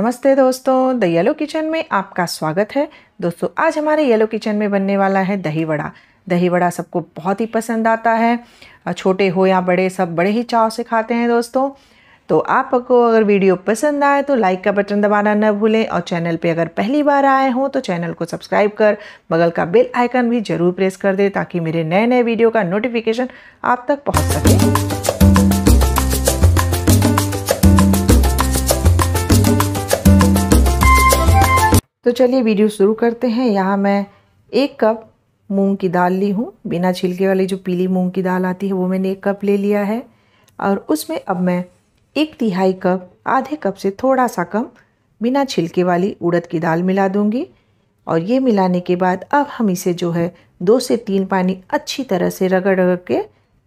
नमस्ते दोस्तों the yellow kitchen में आपका स्वागत है दोस्तों आज हमारे येलो किचन में बनने वाला है दही वड़ा दही वड़ा सबको बहुत ही पसंद आता है छोटे हो या बड़े सब बड़े ही चाव से खाते हैं दोस्तों तो आपको अगर वीडियो पसंद आए तो लाइक का बटन दबाना न भूलें और चैनल पे अगर पहली बार आए हों तो चैनल को सब्सक्राइब कर बगल का बेल आइकन भी ज़रूर प्रेस कर दें ताकि मेरे नए नए वीडियो का नोटिफिकेशन आप तक पहुँच सके तो चलिए वीडियो शुरू करते हैं यहाँ मैं एक कप मूंग की दाल ली हूँ बिना छिलके वाली जो पीली मूंग की दाल आती है वो मैंने एक कप ले लिया है और उसमें अब मैं एक तिहाई कप आधे कप से थोड़ा सा कम बिना छिलके वाली उड़द की दाल मिला दूँगी और ये मिलाने के बाद अब हम इसे जो है दो से तीन पानी अच्छी तरह से रगड़ रगड़ के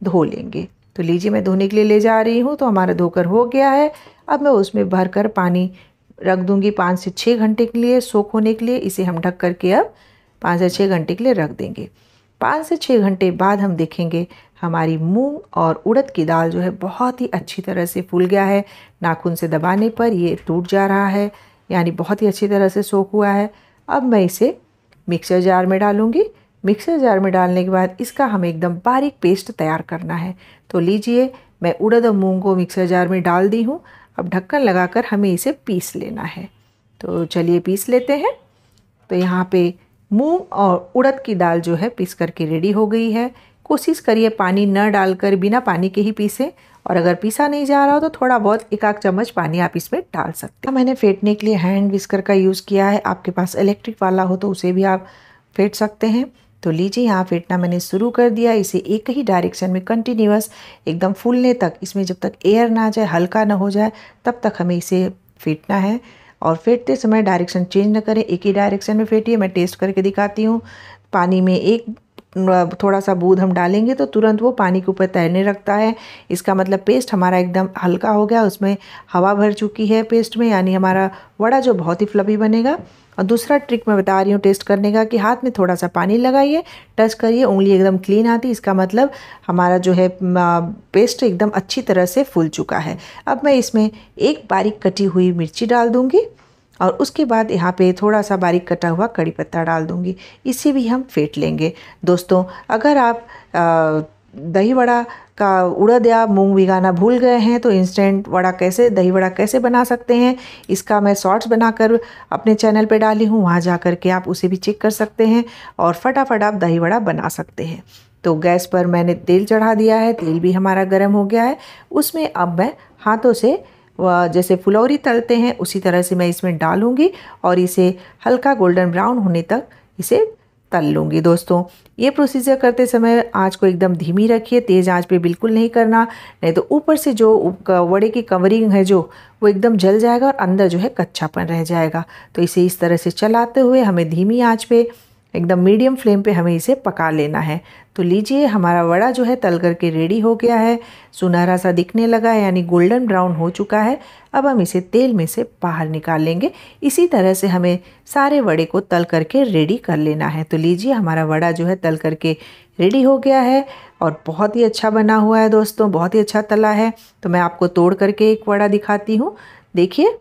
धो लेंगे तो लीजिए मैं धोने के लिए ले जा रही हूँ तो हमारा धोकर हो गया है अब मैं उसमें भरकर पानी रख दूंगी पाँच से छः घंटे के लिए सोख होने के लिए इसे हम ढक करके अब पाँच से छः घंटे के लिए रख देंगे पाँच से छः घंटे बाद हम देखेंगे हमारी मूंग और उड़द की दाल जो है बहुत ही अच्छी तरह से फूल गया है नाखून से दबाने पर ये टूट जा रहा है यानी बहुत ही अच्छी तरह से सोख हुआ है अब मैं इसे मिक्सर जार में डालूँगी मिक्सर जार में डालने के बाद इसका हमें एकदम बारीक पेस्ट तैयार करना है तो लीजिए मैं उड़द और मूँग को मिक्सर जार में डाल दी हूँ अब ढक्कन लगाकर हमें इसे पीस लेना है तो चलिए पीस लेते हैं तो यहाँ पे मूंग और उड़द की दाल जो है पीस करके रेडी हो गई है कोशिश करिए पानी न डालकर बिना पानी के ही पीसें और अगर पीसा नहीं जा रहा हो तो थोड़ा बहुत एक आध चम्मच पानी आप इसमें डाल सकते हैं मैंने फेंटने के लिए हैंड विस्कर का यूज़ किया है आपके पास इलेक्ट्रिक वाला हो तो उसे भी आप फेंट सकते हैं तो लीजिए यहाँ फेंटना मैंने शुरू कर दिया इसे एक ही डायरेक्शन में कंटिन्यूस एकदम फूलने तक इसमें जब तक एयर ना जाए हल्का ना हो जाए तब तक हमें इसे फेंटना है और फेंटते समय डायरेक्शन चेंज ना करें एक ही डायरेक्शन में फेंटिए मैं टेस्ट करके दिखाती हूँ पानी में एक थोड़ा सा बूंद हम डालेंगे तो तुरंत वो पानी के ऊपर तैरने रखता है इसका मतलब पेस्ट हमारा एकदम हल्का हो गया उसमें हवा भर चुकी है पेस्ट में यानी हमारा वड़ा जो बहुत ही फ्लफी बनेगा और दूसरा ट्रिक मैं बता रही हूँ टेस्ट करने का कि हाथ में थोड़ा सा पानी लगाइए टच करिए उंगली एकदम क्लीन आती इसका मतलब हमारा जो है पेस्ट एकदम अच्छी तरह से फूल चुका है अब मैं इसमें एक बारीक कटी हुई मिर्ची डाल दूँगी और उसके बाद यहाँ पे थोड़ा सा बारीक कटा हुआ कड़ी पत्ता डाल दूँगी इसे भी हम फेंट लेंगे दोस्तों अगर आप आ, दही वड़ा का उड़द या मूंग भिगाना भूल गए हैं तो इंस्टेंट वड़ा कैसे दही वड़ा कैसे बना सकते हैं इसका मैं शॉर्ट्स बनाकर अपने चैनल पे डाली हूँ वहाँ जा कर के आप उसे भी चेक कर सकते हैं और फटाफट आप दही वड़ा बना सकते हैं तो गैस पर मैंने तेल चढ़ा दिया है तेल भी हमारा गर्म हो गया है उसमें अब मैं हाथों से जैसे फुलौरी तलते हैं उसी तरह से मैं इसमें डालूँगी और इसे हल्का गोल्डन ब्राउन होने तक इसे तल लूँगी दोस्तों ये प्रोसीजर करते समय आँच को एकदम धीमी रखिए तेज़ आँच पे बिल्कुल नहीं करना नहीं तो ऊपर से जो वड़े की कवरिंग है जो वो एकदम जल जाएगा और अंदर जो है कच्चापन रह जाएगा तो इसे इस तरह से चलाते हुए हमें धीमी आँच पर एकदम मीडियम फ्लेम पे हमें इसे पका लेना है तो लीजिए हमारा वड़ा जो है तल करके रेडी हो गया है सुनहरा सा दिखने लगा है यानी गोल्डन ब्राउन हो चुका है अब हम इसे तेल में से बाहर निकाल लेंगे इसी तरह से हमें सारे वड़े को तल करके रेडी कर लेना है तो लीजिए हमारा वड़ा जो है तल करके रेडी हो गया है और बहुत ही अच्छा बना हुआ है दोस्तों बहुत ही अच्छा तला है तो मैं आपको तोड़ करके एक वड़ा दिखाती हूँ देखिए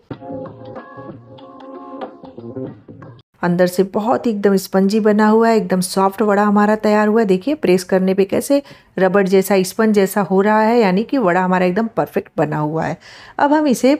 अंदर से बहुत ही एकदम स्पंजी बना हुआ है एकदम सॉफ्ट वड़ा हमारा तैयार हुआ है देखिए प्रेस करने पे कैसे रबड़ जैसा स्पंज जैसा हो रहा है यानी कि वड़ा हमारा एकदम परफेक्ट बना हुआ है अब हम इसे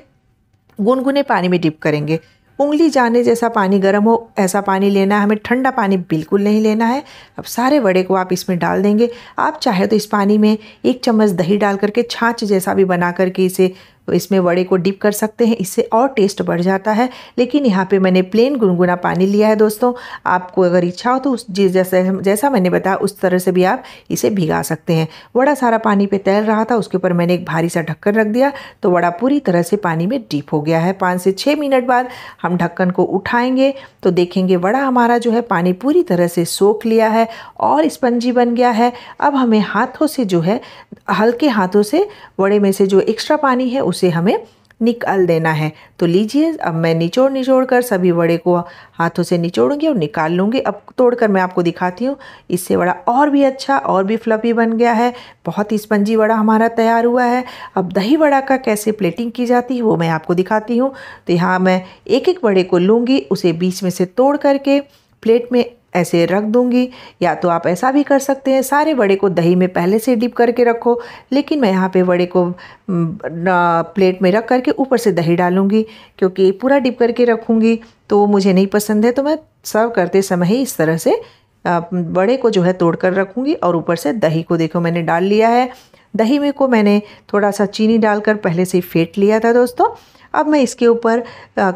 गुनगुने पानी में डिप करेंगे उंगली जाने जैसा पानी गर्म हो ऐसा पानी लेना है हमें ठंडा पानी बिल्कुल नहीं लेना है अब सारे वड़े को आप इसमें डाल देंगे आप चाहे तो इस पानी में एक चम्मच दही डाल करके छाछ जैसा भी बना करके इसे तो इसमें वड़े को डिप कर सकते हैं इससे और टेस्ट बढ़ जाता है लेकिन यहाँ पे मैंने प्लेन गुनगुना पानी लिया है दोस्तों आपको अगर इच्छा हो तो उस जैसे जैसा मैंने बताया उस तरह से भी आप इसे भिगा सकते हैं वड़ा सारा पानी पे तैर रहा था उसके ऊपर मैंने एक भारी सा ढक्कन रख दिया तो वड़ा पूरी तरह से पानी में डिप हो गया है पाँच से छः मिनट बाद हम ढक्कन को उठाएँगे तो देखेंगे वड़ा हमारा जो है पानी पूरी तरह से सोख लिया है और स्पंजी बन गया है अब हमें हाथों से जो है हल्के हाथों से वड़े में से जो एक्स्ट्रा पानी है उसे हमें निकाल देना है तो लीजिए अब मैं निचोड़ निचोड़ कर सभी वड़े को हाथों से निचोड़ूंगी और निकाल लूँगी अब तोड़कर मैं आपको दिखाती हूँ इससे वड़ा और भी अच्छा और भी फ्लफी बन गया है बहुत ही स्पंजी वड़ा हमारा तैयार हुआ है अब दही वड़ा का कैसे प्लेटिंग की जाती है वो मैं आपको दिखाती हूँ तो यहाँ मैं एक एक बड़े को लूँगी उसे बीच में से तोड़ करके प्लेट में ऐसे रख दूंगी या तो आप ऐसा भी कर सकते हैं सारे वड़े को दही में पहले से डिप करके रखो लेकिन मैं यहाँ पे वड़े को प्लेट में रख करके ऊपर से दही डालूंगी क्योंकि पूरा डिप करके रखूँगी तो वो मुझे नहीं पसंद है तो मैं सर्व करते समय ही इस तरह से बड़े को जो है तोड़ कर रखूँगी और ऊपर से दही को देखो मैंने डाल लिया है दही में को मैंने थोड़ा सा चीनी डालकर पहले से फेंट लिया था दोस्तों अब मैं इसके ऊपर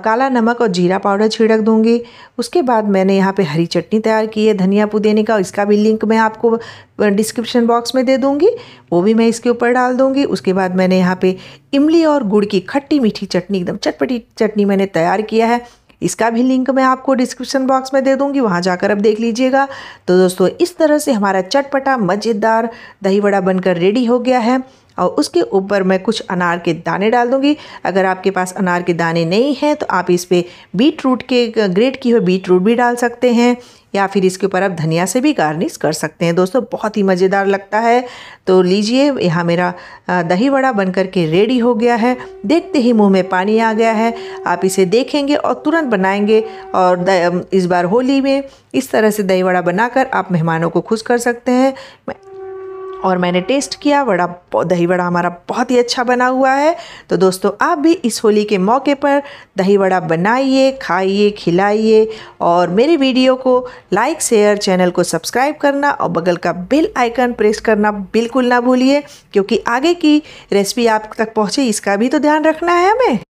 काला नमक और जीरा पाउडर छिड़क दूंगी उसके बाद मैंने यहाँ पे हरी चटनी तैयार की है धनिया पुदीने का इसका भी लिंक मैं आपको डिस्क्रिप्शन बॉक्स में दे दूंगी वो भी मैं इसके ऊपर डाल दूंगी उसके बाद मैंने यहाँ पे इमली और गुड़ की खट्टी मीठी चटनी एकदम चटपटी चटनी मैंने तैयार किया है इसका भी लिंक मैं आपको डिस्क्रिप्शन बॉक्स में दे दूंगी वहाँ जाकर आप देख लीजिएगा तो दोस्तों इस तरह से हमारा चटपटा मज़ेदार दही वड़ा बनकर रेडी हो गया है और उसके ऊपर मैं कुछ अनार के दाने डाल दूँगी अगर आपके पास अनार के दाने नहीं हैं तो आप इस पर बीट रूट के ग्रेट की हुई बीट रूट भी डाल सकते हैं या फिर इसके ऊपर आप धनिया से भी गार्निश कर सकते हैं दोस्तों बहुत ही मज़ेदार लगता है तो लीजिए यहाँ मेरा दही वड़ा बन के रेडी हो गया है देखते ही मुंह में पानी आ गया है आप इसे देखेंगे और तुरंत बनाएंगे और इस बार होली में इस तरह से दही वड़ा बनाकर आप मेहमानों को खुश कर सकते हैं और मैंने टेस्ट किया वड़ा दही वड़ा हमारा बहुत ही अच्छा बना हुआ है तो दोस्तों आप भी इस होली के मौके पर दही वड़ा बनाइए खाइए खिलाइए और मेरे वीडियो को लाइक शेयर चैनल को सब्सक्राइब करना और बगल का बेल आइकन प्रेस करना बिल्कुल ना भूलिए क्योंकि आगे की रेसिपी आप तक पहुँचे इसका भी तो ध्यान रखना है हमें